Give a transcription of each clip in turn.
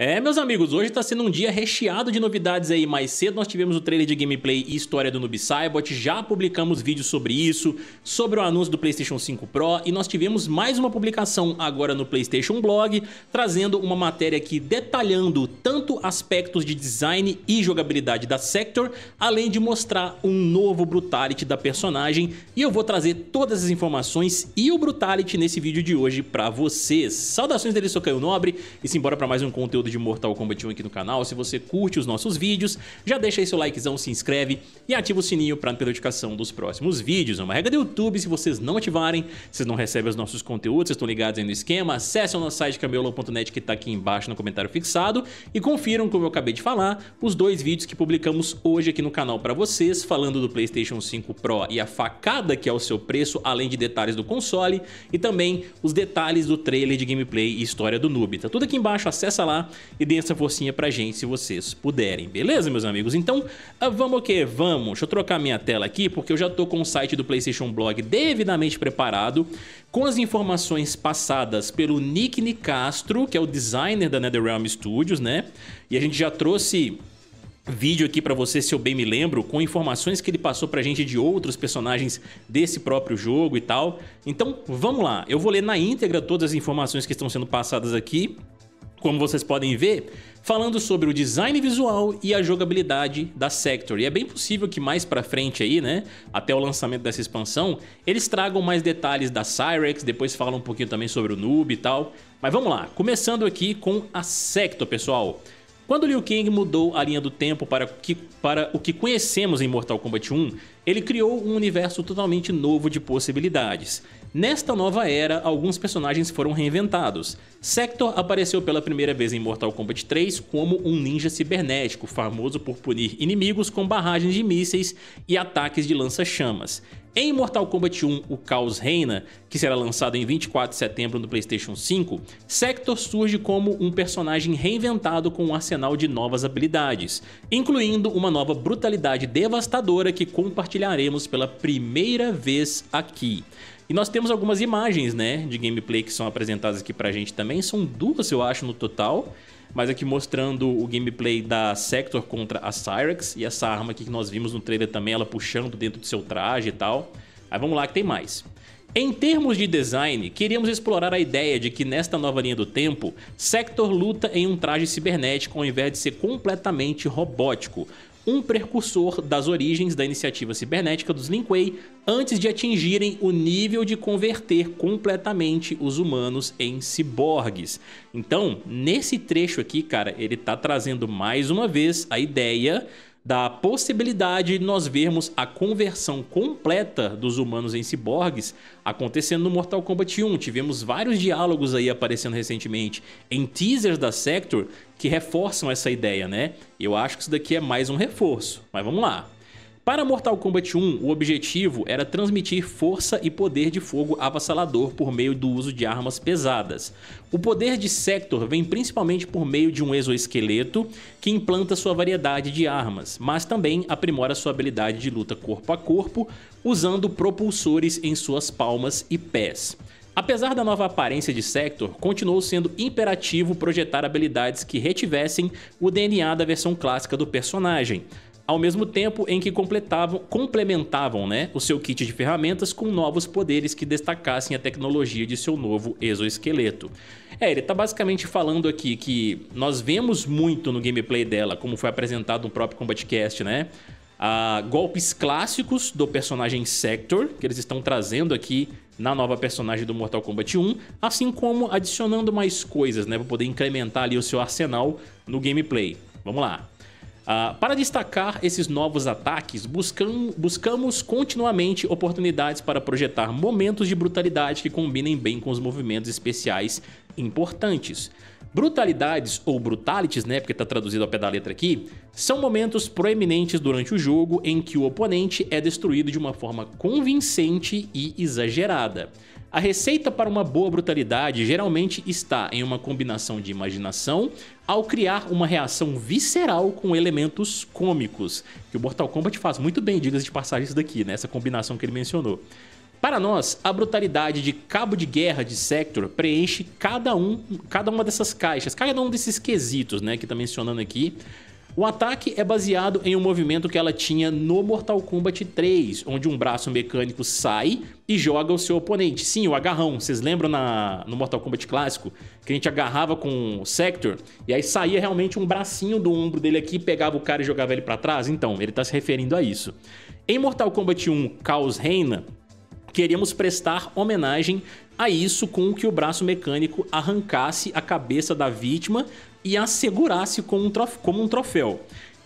É, meus amigos, hoje tá sendo um dia recheado de novidades aí. Mais cedo nós tivemos o trailer de gameplay e história do Noob Cybot, já publicamos vídeos sobre isso, sobre o anúncio do PlayStation 5 Pro e nós tivemos mais uma publicação agora no PlayStation Blog, trazendo uma matéria aqui detalhando tanto aspectos de design e jogabilidade da Sector, além de mostrar um novo Brutality da personagem e eu vou trazer todas as informações e o Brutality nesse vídeo de hoje pra vocês. Saudações dele, sou Caio Nobre e simbora pra mais um conteúdo de Mortal Kombat 1 aqui no canal, se você curte os nossos vídeos, já deixa aí seu likezão, se inscreve e ativa o sininho para não perder notificação dos próximos vídeos. É uma regra do YouTube, se vocês não ativarem, vocês não recebem os nossos conteúdos, vocês estão ligados aí no esquema, acessem o nosso site cameolon.net que está aqui embaixo no comentário fixado e confiram, como eu acabei de falar, os dois vídeos que publicamos hoje aqui no canal para vocês, falando do PlayStation 5 Pro e a facada que é o seu preço, além de detalhes do console e também os detalhes do trailer de gameplay e história do Noob. Tá tudo aqui embaixo, acessa lá, e deem essa forcinha pra gente se vocês puderem, beleza, meus amigos? Então, ah, vamos o que? Vamos! Deixa eu trocar minha tela aqui, porque eu já tô com o site do PlayStation Blog devidamente preparado, com as informações passadas pelo Nick Nicastro, que é o designer da NetherRealm Studios, né? E a gente já trouxe vídeo aqui para você, se eu bem me lembro, com informações que ele passou pra gente de outros personagens desse próprio jogo e tal. Então, vamos lá. Eu vou ler na íntegra todas as informações que estão sendo passadas aqui como vocês podem ver, falando sobre o design visual e a jogabilidade da Sector. E é bem possível que mais pra frente aí, né, até o lançamento dessa expansão, eles tragam mais detalhes da Cyrex, depois falam um pouquinho também sobre o Noob e tal. Mas vamos lá, começando aqui com a Sector, pessoal. Quando Liu Kang mudou a linha do tempo para, que, para o que conhecemos em Mortal Kombat 1, ele criou um universo totalmente novo de possibilidades. Nesta nova era, alguns personagens foram reinventados. Sector apareceu pela primeira vez em Mortal Kombat 3 como um ninja cibernético, famoso por punir inimigos com barragens de mísseis e ataques de lança-chamas. Em Mortal Kombat 1, o Caos Reina, que será lançado em 24 de setembro no PlayStation 5, Sector surge como um personagem reinventado com um arsenal de novas habilidades, incluindo uma nova brutalidade devastadora que compartilha compartilharemos pela primeira vez aqui. E nós temos algumas imagens, né, de gameplay que são apresentadas aqui pra gente também. São duas, eu acho, no total. Mas aqui mostrando o gameplay da Sector contra a Cyrex. E essa arma aqui que nós vimos no trailer também, ela puxando dentro do seu traje e tal. Aí vamos lá que tem mais. Em termos de design, queríamos explorar a ideia de que nesta nova linha do tempo, Sector luta em um traje cibernético ao invés de ser completamente robótico, um precursor das origens da iniciativa cibernética dos Linquei antes de atingirem o nível de converter completamente os humanos em ciborgues. Então, nesse trecho aqui, cara, ele tá trazendo mais uma vez a ideia da possibilidade de nós vermos a conversão completa dos humanos em ciborgues acontecendo no Mortal Kombat 1. Tivemos vários diálogos aí aparecendo recentemente em teasers da Sector que reforçam essa ideia, né? Eu acho que isso daqui é mais um reforço, mas vamos lá. Para Mortal Kombat 1, o objetivo era transmitir força e poder de fogo avassalador por meio do uso de armas pesadas. O poder de Sector vem principalmente por meio de um exoesqueleto que implanta sua variedade de armas, mas também aprimora sua habilidade de luta corpo a corpo usando propulsores em suas palmas e pés. Apesar da nova aparência de Sector, continuou sendo imperativo projetar habilidades que retivessem o DNA da versão clássica do personagem ao mesmo tempo em que completavam, complementavam né, o seu kit de ferramentas com novos poderes que destacassem a tecnologia de seu novo exoesqueleto. É, ele está basicamente falando aqui que nós vemos muito no gameplay dela, como foi apresentado no próprio Combatcast, né? golpes clássicos do personagem Sector, que eles estão trazendo aqui na nova personagem do Mortal Kombat 1, assim como adicionando mais coisas, né, para poder incrementar ali o seu arsenal no gameplay. Vamos lá. Ah, para destacar esses novos ataques, buscam, buscamos continuamente oportunidades para projetar momentos de brutalidade que combinem bem com os movimentos especiais importantes. Brutalidades ou brutalities, né, porque está traduzido ao pé da letra aqui, são momentos proeminentes durante o jogo em que o oponente é destruído de uma forma convincente e exagerada. A receita para uma boa brutalidade geralmente está em uma combinação de imaginação ao criar uma reação visceral com elementos cômicos, que o Mortal Kombat faz muito bem, diga-se de passagem isso daqui, né? essa combinação que ele mencionou. Para nós, a brutalidade de cabo de guerra de Sector preenche cada, um, cada uma dessas caixas, cada um desses quesitos né, que está mencionando aqui, o ataque é baseado em um movimento que ela tinha no Mortal Kombat 3, onde um braço mecânico sai e joga o seu oponente. Sim, o agarrão. Vocês lembram na, no Mortal Kombat clássico que a gente agarrava com o Sector e aí saía realmente um bracinho do ombro dele aqui, pegava o cara e jogava ele para trás? Então, ele tá se referindo a isso. Em Mortal Kombat 1, Caos Reina, Queríamos prestar homenagem a isso com que o braço mecânico arrancasse a cabeça da vítima e a segurasse como um, como um troféu.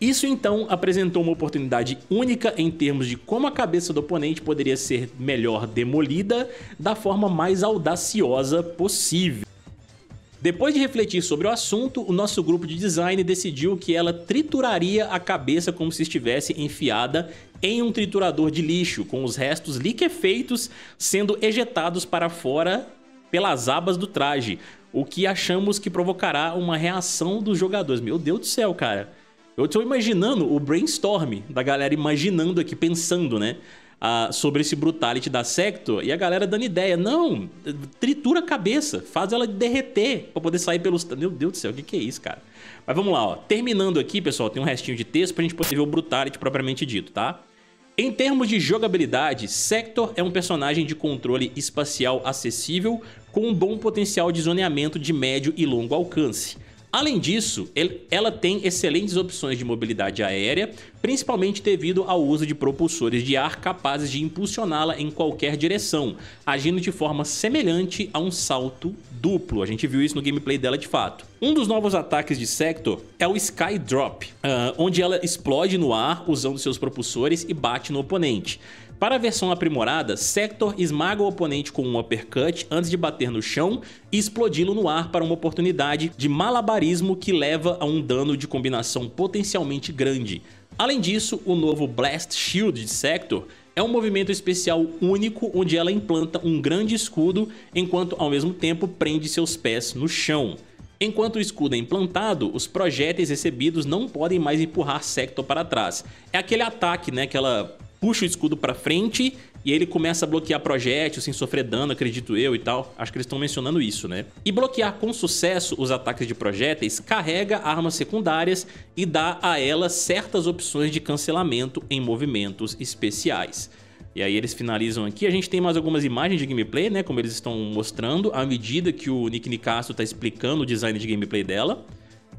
Isso então apresentou uma oportunidade única em termos de como a cabeça do oponente poderia ser melhor demolida da forma mais audaciosa possível. Depois de refletir sobre o assunto, o nosso grupo de design decidiu que ela trituraria a cabeça como se estivesse enfiada em um triturador de lixo, com os restos liquefeitos sendo ejetados para fora pelas abas do traje, o que achamos que provocará uma reação dos jogadores. Meu Deus do céu, cara. Eu estou imaginando o brainstorm da galera imaginando aqui, pensando, né? sobre esse brutality da Sector e a galera dando ideia. Não, tritura a cabeça, faz ela derreter para poder sair pelos. Meu Deus do céu, o que, que é isso, cara? Mas vamos lá, ó. Terminando aqui, pessoal, tem um restinho de texto pra gente poder ver o brutality propriamente dito, tá? Em termos de jogabilidade, Sector é um personagem de controle espacial acessível com um bom potencial de zoneamento de médio e longo alcance. Além disso, ela tem excelentes opções de mobilidade aérea, principalmente devido ao uso de propulsores de ar capazes de impulsioná-la em qualquer direção, agindo de forma semelhante a um salto duplo. A gente viu isso no gameplay dela de fato. Um dos novos ataques de Sector é o Sky Drop, ah, onde ela explode no ar usando seus propulsores e bate no oponente. Para a versão aprimorada, Sector esmaga o oponente com um uppercut antes de bater no chão e explodi-lo no ar para uma oportunidade de malabarismo que leva a um dano de combinação potencialmente grande. Além disso, o novo Blast Shield de Sector é um movimento especial único onde ela implanta um grande escudo enquanto ao mesmo tempo prende seus pés no chão. Enquanto o escudo é implantado, os projéteis recebidos não podem mais empurrar Sector para trás. É aquele ataque, né, que ela puxa o escudo para frente e ele começa a bloquear projétil sem sofrer dano, acredito eu e tal. Acho que eles estão mencionando isso, né? E bloquear com sucesso os ataques de projéteis carrega armas secundárias e dá a elas certas opções de cancelamento em movimentos especiais. E aí eles finalizam aqui. A gente tem mais algumas imagens de gameplay, né? Como eles estão mostrando, à medida que o Nick Nicasso está explicando o design de gameplay dela.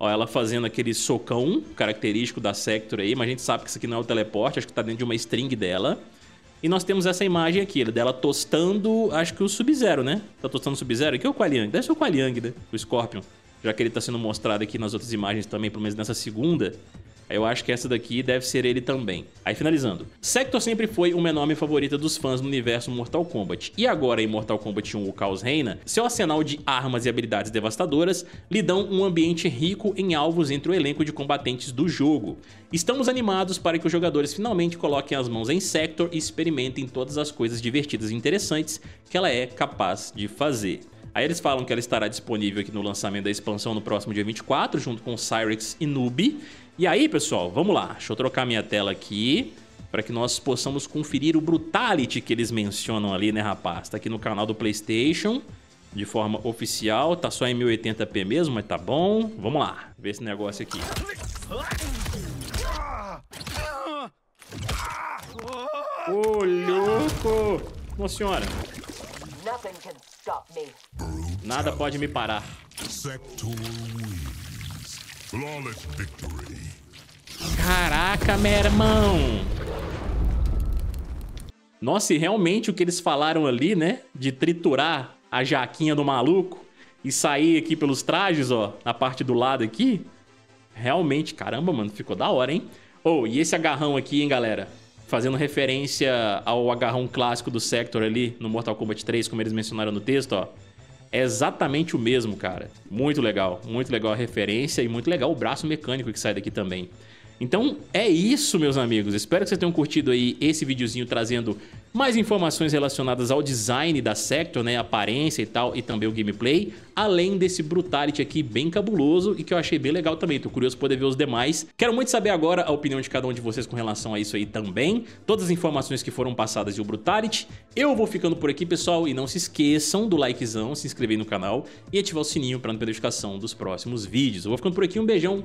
Ó, ela fazendo aquele socão característico da Sector aí, mas a gente sabe que isso aqui não é o teleporte, acho que tá dentro de uma string dela. E nós temos essa imagem aqui, dela tostando, acho que o Sub-Zero, né? Tá tostando o Sub-Zero? Aqui é o Qualiang, deve ser o Qualiang, né? O Scorpion. Já que ele tá sendo mostrado aqui nas outras imagens também, pelo menos nessa segunda. Eu acho que essa daqui deve ser ele também. Aí finalizando. Sector sempre foi uma enorme favorita dos fãs no universo Mortal Kombat. E agora em Mortal Kombat 1 o Caos Reina, seu arsenal de armas e habilidades devastadoras lhe dão um ambiente rico em alvos entre o elenco de combatentes do jogo. Estamos animados para que os jogadores finalmente coloquem as mãos em Sector e experimentem todas as coisas divertidas e interessantes que ela é capaz de fazer. Aí eles falam que ela estará disponível aqui no lançamento da expansão no próximo dia 24, junto com Cyrix e Noob. E aí, pessoal, vamos lá. Deixa eu trocar minha tela aqui para que nós possamos conferir o Brutality que eles mencionam ali, né, rapaz? Tá aqui no canal do PlayStation, de forma oficial. Tá só em 1080p mesmo, mas tá bom. Vamos lá, ver esse negócio aqui. Ô, louco! Nossa senhora! Nada pode me parar. Caraca, meu irmão! Nossa, e realmente o que eles falaram ali, né? De triturar a jaquinha do maluco e sair aqui pelos trajes, ó, na parte do lado aqui. Realmente, caramba, mano, ficou da hora, hein? Oh, e esse agarrão aqui, hein, galera? fazendo referência ao agarrão clássico do Sector ali no Mortal Kombat 3, como eles mencionaram no texto, ó. É exatamente o mesmo, cara. Muito legal, muito legal a referência e muito legal o braço mecânico que sai daqui também. Então é isso, meus amigos. Espero que vocês tenham curtido aí esse videozinho trazendo mais informações relacionadas ao design da Sector, né, aparência e tal, e também o gameplay, além desse brutality aqui bem cabuloso e que eu achei bem legal também, tô curioso pra poder ver os demais. Quero muito saber agora a opinião de cada um de vocês com relação a isso aí também, todas as informações que foram passadas e o brutality. Eu vou ficando por aqui, pessoal, e não se esqueçam do likezão, se inscrever no canal e ativar o sininho pra não perder notificação dos próximos vídeos. Eu vou ficando por aqui, um beijão,